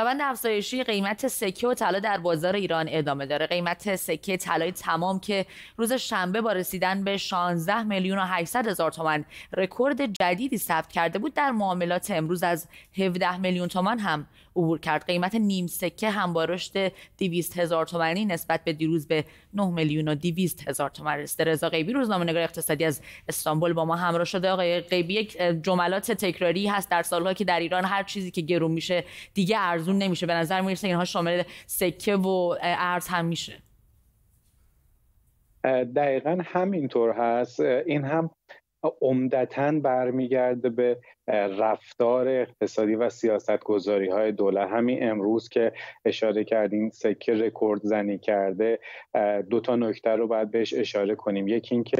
روند افزایشی قیمت سکه و طلا در بازار ایران ادامه داره قیمت سکه طلای تمام که روز شنبه با رسیدن به 16 میلیون و 800 هزار تومان رکورد جدیدی ثبت کرده بود در معاملات امروز از 17 میلیون تومان هم عبور کرد قیمت نیم سکه هم با رشد 200 هزار تومانی نسبت به دیروز به 9 میلیون و 200 هزار تومان رسیده رضا غیبی روزنامه‌نگار اقتصادی از استانبول با ما همراه شده آقای یک جملات تکراری هست در سالها که در ایران هر چیزی که گرون میشه دیگه ارزون اون نمیشه به نظر میرسه اینها شامل سکه و ارز هم میشه دقیقا همینطور هست این هم عمدتا برمیگرده به رفتار اقتصادی و سیاست گذاری های دولت همین امروز که اشاره کردیم سکه رکورد زنی کرده دو تا نکته رو باید بهش اشاره کنیم یکی اینکه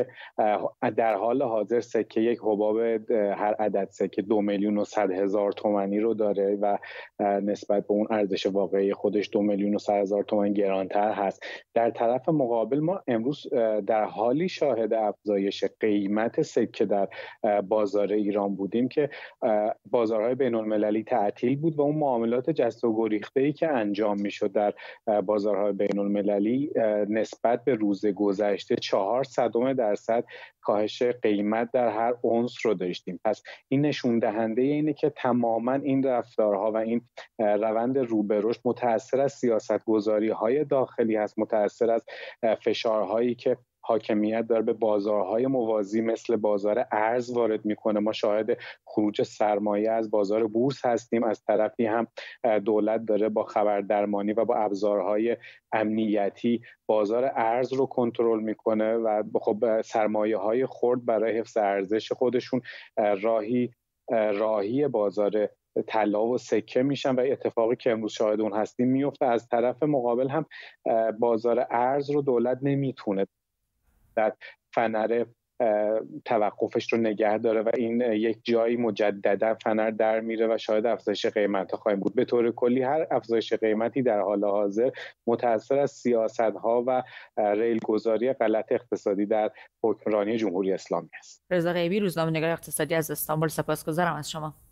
در حال حاضر سکه یک حباب هر عدد سکه دو میلیون و صد هزار تومنی رو داره و نسبت به اون ارزش واقعی خودش دو میلیون و صد هزار تومن گرانتر هست در طرف مقابل ما امروز در حالی شاهد افزایش قیمت سکه که در بازار ایران بودیم که بازارهای بین المللی تعطیل بود و اون معاملات جست و گریخته ای که انجام میشد در بازارهای بین المللی نسبت به روز گذشته چهار صدم درصد کاهش قیمت در هر اونس رو داشتیم پس این نشون دهنده اینه که تماما این رفتارها و این روند روبروش متأثر از سیاست گذاری های داخلی هست متأثر از فشارهایی که حاکمیت داره به بازارهای موازی مثل بازار ارز وارد میکنه ما شاهد خروج سرمایه از بازار بورس هستیم از طرفی هم دولت داره با خبردرمانی و با ابزارهای امنیتی بازار ارز رو کنترل میکنه و خب سرمایه های خرد برای حفظ ارزش خودشون راهی راهی بازار طلا و سکه میشن و اتفاقی که امروز شاهد اون هستیم میفته از طرف مقابل هم بازار ارز رو دولت نمیتونه مدت فنر توقفش رو نگه داره و این یک جایی مجددا فنر در میره و شاید افزایش قیمت ها خواهیم بود به طور کلی هر افزایش قیمتی در حال حاضر متاثر از سیاست ها و ریلگذاری غلط اقتصادی در حکمرانی جمهوری اسلامی است رضا غیبی نگار اقتصادی از استانبول سپاسگزارم از شما